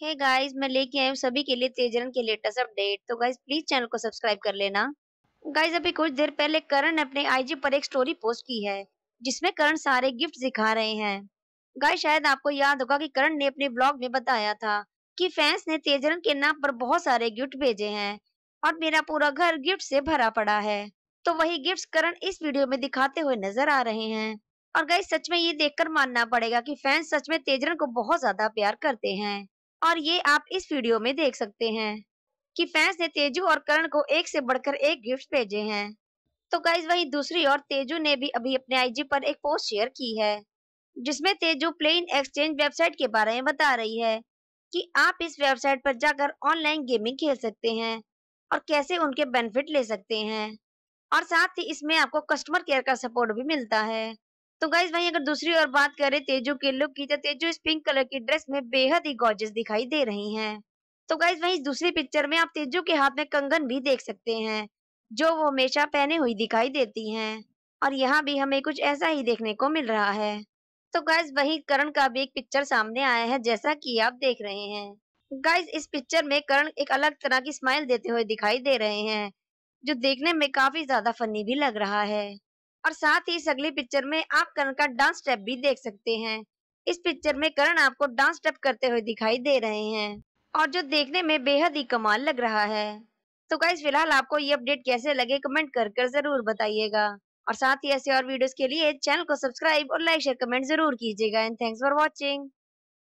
हे hey guys मैं लेके आई हूँ सभी के लिए तेजरन के लेटेस्ट अपडेट तो गाइस प्लीज चैनल को सब्सक्राइब कर लेना गाइस अभी कुछ देर पहले करण ने अपने आईजी पर एक स्टोरी पोस्ट की है जिसमें करण सारे गिफ्ट दिखा रहे हैं गाइस शायद आपको याद होगा कि करण ने अपने ब्लॉग में बताया था कि फैंस ने तेजरन के नाम पर बहुत सारे गिफ्ट भेजे है और मेरा पूरा घर गिफ्ट से भरा पड़ा है तो वही गिफ्ट करण इस वीडियो में दिखाते हुए नजर आ रहे हैं और गाइस सच में ये देख मानना पड़ेगा की फैंस सच में तेजरन को बहुत ज्यादा प्यार करते हैं और ये आप इस वीडियो में देख सकते हैं कि फैंस ने तेजू और करण को एक से बढ़कर एक गिफ्ट भेजे हैं तो गाइज वही दूसरी और तेजू ने भी अभी अपने आईजी पर एक पोस्ट शेयर की है जिसमें तेजू प्लेन एक्सचेंज वेबसाइट के बारे में बता रही है कि आप इस वेबसाइट पर जाकर ऑनलाइन गेमिंग खेल सकते हैं और कैसे उनके बेनिफिट ले सकते हैं और साथ ही इसमें आपको कस्टमर केयर का सपोर्ट भी मिलता है तो गाइज वही अगर दूसरी ओर बात करें तेजू के लुक की तो तेजू इस पिंक कलर की ड्रेस में बेहद ही गॉर्जियस दिखाई दे रही हैं तो गाइज वही दूसरी पिक्चर में आप तेजू के हाथ में कंगन भी देख सकते हैं जो वो हमेशा पहने हुई दिखाई देती हैं और यहाँ भी हमें कुछ ऐसा ही देखने को मिल रहा है तो गाइज वही करण का भी एक पिक्चर सामने आया है जैसा कि आप देख रहे हैं गाइज इस पिक्चर में करण एक अलग तरह की स्माइल देते हुए दिखाई दे रहे हैं जो देखने में काफी ज्यादा फनी भी लग रहा है और साथ ही इस अगली पिक्चर में आप करण का डांस स्टेप भी देख सकते हैं इस पिक्चर में करण आपको डांस स्टेप करते हुए दिखाई दे रहे हैं और जो देखने में बेहद ही कमाल लग रहा है तो गाइज फिलहाल आपको ये अपडेट कैसे लगे कमेंट कर कर जरूर बताइएगा और साथ ही ऐसे और वीडियोस के लिए चैनल को सब्सक्राइब और लाइक शेयर कमेंट जरूर कीजिएगा एंड थैंक्स फॉर वॉचिंग